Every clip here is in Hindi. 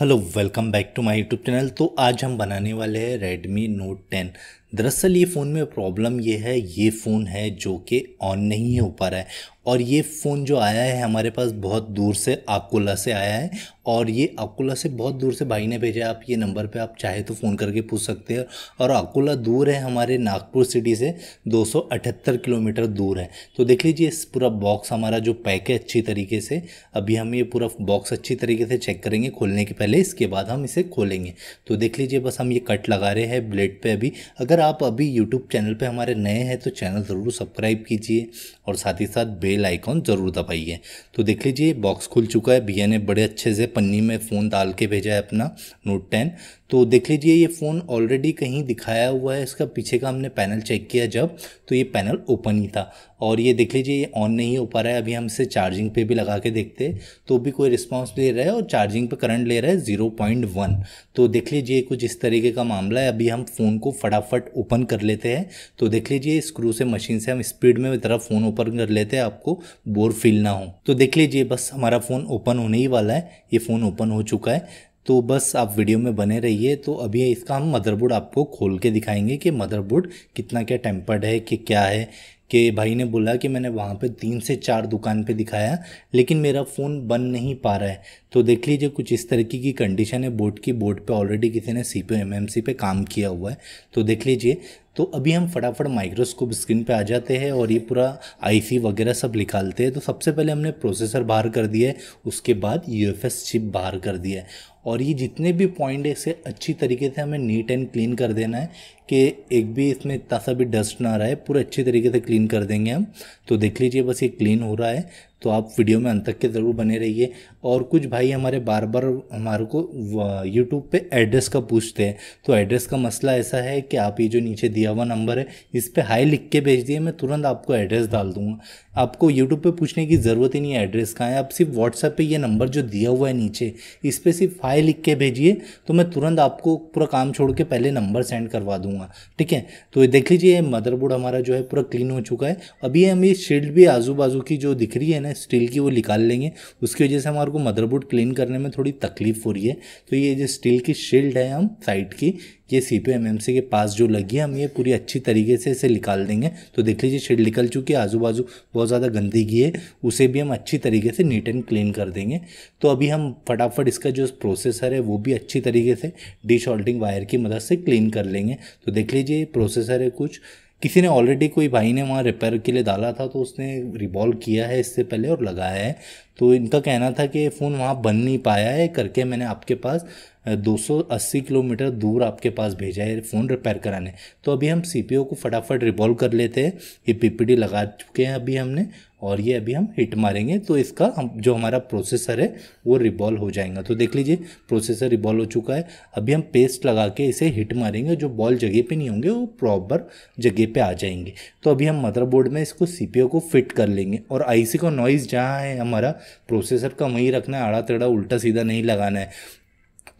hello welcome back to my YouTube channel तो आज हम बनाने वाले हैं रेडमी नोट दरअसल ये फ़ोन में प्रॉब्लम ये है ये फ़ोन है जो कि ऑन नहीं हो पा रहा है और ये फ़ोन जो आया है हमारे पास बहुत दूर से आकुला से आया है और ये आकुला से बहुत दूर से भाई ने भेजा आप ये नंबर पे आप चाहे तो फ़ोन करके पूछ सकते हैं और आकुला दूर है हमारे नागपुर सिटी से दो किलोमीटर दूर है तो देख लीजिए इस पूरा बॉक्स हमारा जो पैक है अच्छी तरीके से अभी हम ये पूरा बॉक्स अच्छी तरीके से चेक करेंगे खोलने के पहले इसके बाद हम इसे खोलेंगे तो देख लीजिए बस हम ये कट लगा रहे हैं ब्लेड पर अभी अगर आप अभी यूट्यूब चैनल पे हमारे नए हैं तो चैनल ज़रूर सब्सक्राइब कीजिए और साथ ही साथ बेल आइकॉन ज़रूर दबाइए तो देख लीजिए बॉक्स खुल चुका है भैया ने बड़े अच्छे से पन्नी में फ़ोन डाल के भेजा है अपना नोट टेन तो देख लीजिए ये फ़ोन ऑलरेडी कहीं दिखाया हुआ है इसका पीछे का हमने पैनल चेक किया जब तो ये पैनल ओपन ही था और ये देख लीजिए ये ऑन नहीं हो पा रहा है अभी हम इसे चार्जिंग पे भी लगा के देखते तो भी कोई रिस्पॉन्स ले रहा है और चार्जिंग पे करंट ले रहा है ज़ीरो पॉइंट वन तो देख लीजिए कुछ इस तरीके का मामला है अभी हम फ़ोन को फटाफट ओपन कर लेते हैं तो देख लीजिए स्क्रू से मशीन से हम स्पीड में तरह फ़ोन ओपन कर लेते हैं आपको बोर फील ना हो तो देख लीजिए बस हमारा फ़ोन ओपन होने ही वाला है ये फ़ोन ओपन हो चुका है तो बस आप वीडियो में बने रहिए तो अभी इसका हम मदरबोर्ड आपको खोल के दिखाएंगे कि मदरबोर्ड कितना क्या टेम्पर्ड है कि क्या है कि भाई ने बोला कि मैंने वहाँ पे तीन से चार दुकान पे दिखाया लेकिन मेरा फ़ोन बन नहीं पा रहा है तो देख लीजिए कुछ इस तरीके की कंडीशन है बोर्ड की बोर्ड पे ऑलरेडी किसी ने सी पी एम पे काम किया हुआ है तो देख लीजिए तो अभी हम फटाफट माइक्रोस्कोप स्क्रीन पे आ जाते हैं और ये पूरा आईसी वगैरह सब निकालते हैं तो सबसे पहले हमने प्रोसेसर बाहर कर दिया है उसके बाद यू चिप बाहर कर दिया है और ये जितने भी पॉइंट है इसे अच्छी तरीके से हमें नीट एंड क्लीन कर देना है कि एक भी इसमें इतना सा भी डस्ट ना रहे पूरे अच्छी तरीके से क्लीन कर देंगे हम तो देख लीजिए बस ये क्लीन हो रहा है तो आप वीडियो में अंत तक के ज़रूर बने रहिए और कुछ भाई हमारे बार बार हमारे को यूट्यूब पे एड्रेस का पूछते हैं तो एड्रेस का मसला ऐसा है कि आप ये जो नीचे दिया हुआ नंबर है इस पर हाई लिख के भेज दिए मैं तुरंत आपको एड्रेस डाल दूँगा आपको यूट्यूब पर पूछने की ज़रूरत ही नहीं है एड्रेस का है आप सिर्फ व्हाट्सएप पर यह नंबर जो दिया हुआ है नीचे इस पर सिर्फ हाई लिख के भेजिए तो मैं तुरंत आपको पूरा काम छोड़ के पहले नंबर सेंड करवा दूँगा ठीक है तो देख लीजिए मदरबोर्ड हमारा जो है पूरा क्लीन हो चुका है अभी हम ये शील्ड भी आजू बाजू की जो दिख रही है ना स्टील की वो निकाल लेंगे उसकी वजह से हमारे को मदरबोर्ड क्लीन करने में थोड़ी तकलीफ हो रही है तो ये जो स्टील की शील्ड है हम साइड की ये C P M M C के पास जो लगी है हम ये पूरी अच्छी तरीके से इसे निकाल देंगे तो देख लीजिए शील्ड निकल चुकी है आजू बाजू बहुत ज़्यादा गंदगी है उसे भी हम अच्छी तरीके से नीट एंड क्लीन कर देंगे तो अभी हम फटाफट इसका जो प्रोसेसर है वो भी अच्छी तरीके से डिशॉल्टिंग वायर की मदद से क्लीन कर लेंगे तो देख लीजिए प्रोसेसर है कुछ किसी ने ऑलरेडी कोई भाई ने वहाँ रिपेयर के लिए डाला था तो उसने रिबॉल्व किया है इससे पहले और लगाया है तो इनका कहना था कि फ़ोन वहाँ बन नहीं पाया है करके मैंने आपके पास 280 किलोमीटर दूर आपके पास भेजा है फ़ोन रिपेयर कराने तो अभी हम सी को फटाफट रिवॉल्व कर लेते हैं ये पीपीडी लगा चुके हैं अभी हमने और ये अभी हम हिट मारेंगे तो इसका हम जो हमारा प्रोसेसर है वो रिबॉल्व हो जाएगा तो देख लीजिए प्रोसेसर रिबॉल्व हो चुका है अभी हम पेस्ट लगा के इसे हिट मारेंगे जो बॉल जगह पर नहीं होंगे वो प्रॉपर जगह पर आ जाएंगे तो अभी हम मदरबोर्ड में इसको सी को फिट कर लेंगे और आई का नॉइज़ जहाँ है हमारा प्रोसेसर का वहीं रखना है आड़ा तेड़ा उल्टा सीधा नहीं लगाना है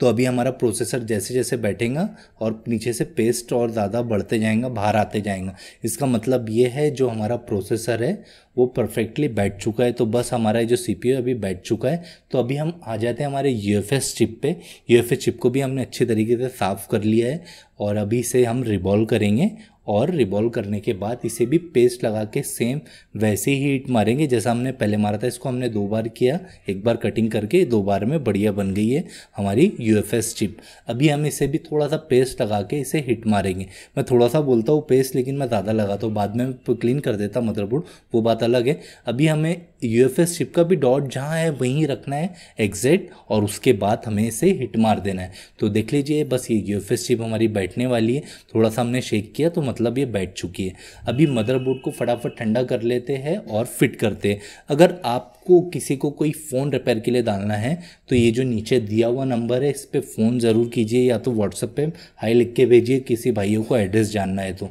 तो अभी हमारा प्रोसेसर जैसे जैसे बैठेगा और नीचे से पेस्ट और ज़्यादा बढ़ते जाएंगे बाहर आते जाएंगे इसका मतलब ये है जो हमारा प्रोसेसर है वो परफेक्टली बैठ चुका है तो बस हमारा जो सी पी अभी बैठ चुका है तो अभी हम आ जाते हैं हमारे यू एफ एस चिप पे यू एफ एस चिप को भी हमने अच्छे तरीके से साफ़ कर लिया है और अभी से हम रिबॉल्व करेंगे और रिबॉल्व करने के बाद इसे भी पेस्ट लगा के सेम वैसे ही हीट मारेंगे जैसा हमने पहले मारा था इसको हमने दो बार किया एक बार कटिंग करके दो बार में बढ़िया बन गई है हमारी यू एफ एस चिप अभी हम इसे भी थोड़ा सा पेस्ट लगा के इसे हिट मारेंगे मैं थोड़ा सा बोलता हूँ पेस्ट लेकिन मैं ज़्यादा लगाता तो हूँ बाद में क्लीन कर देता मदरबोर्ड वो बात अलग है अभी हमें यू एफ एस चिप का भी डॉट जहाँ है वहीं रखना है एग्जैक्ट और उसके बाद हमें इसे हिट मार देना है तो देख लीजिए बस ये यू एफ एस चिप हमारी बैठने वाली है थोड़ा सा हमने शेक किया तो मतलब ये बैठ चुकी है अभी मदरबोर्ड को फटाफट ठंडा कर लेते हैं और फिट करते हैं अगर आपको किसी को कोई फ़ोन रिपेयर के लिए डालना है तो ये जो नीचे दिया हुआ नंबर है इस पर फ़ोन ज़रूर कीजिए या तो व्हाट्सअप पे हाई लिख के भेजिए किसी भाइयों को एड्रेस जानना है तो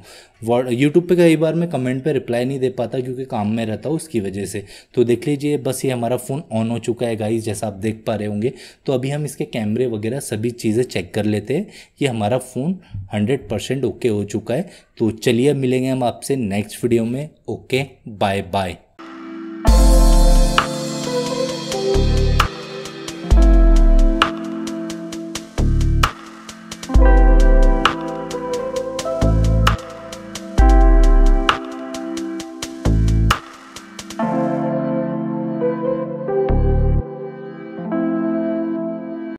यूट्यूब पे कई बार मैं कमेंट पे रिप्लाई नहीं दे पाता क्योंकि काम में रहता हूँ उसकी वजह से तो देख लीजिए बस ये हमारा फ़ोन ऑन हो चुका है गाइज जैसा आप देख पा रहे होंगे तो अभी हम इसके कैमरे वगैरह सभी चीज़ें चेक कर लेते हैं कि हमारा फ़ोन हंड्रेड परसेंट ओके हो चुका है तो चलिए मिलेंगे हम आपसे नेक्स्ट वीडियो में ओके बाय बाय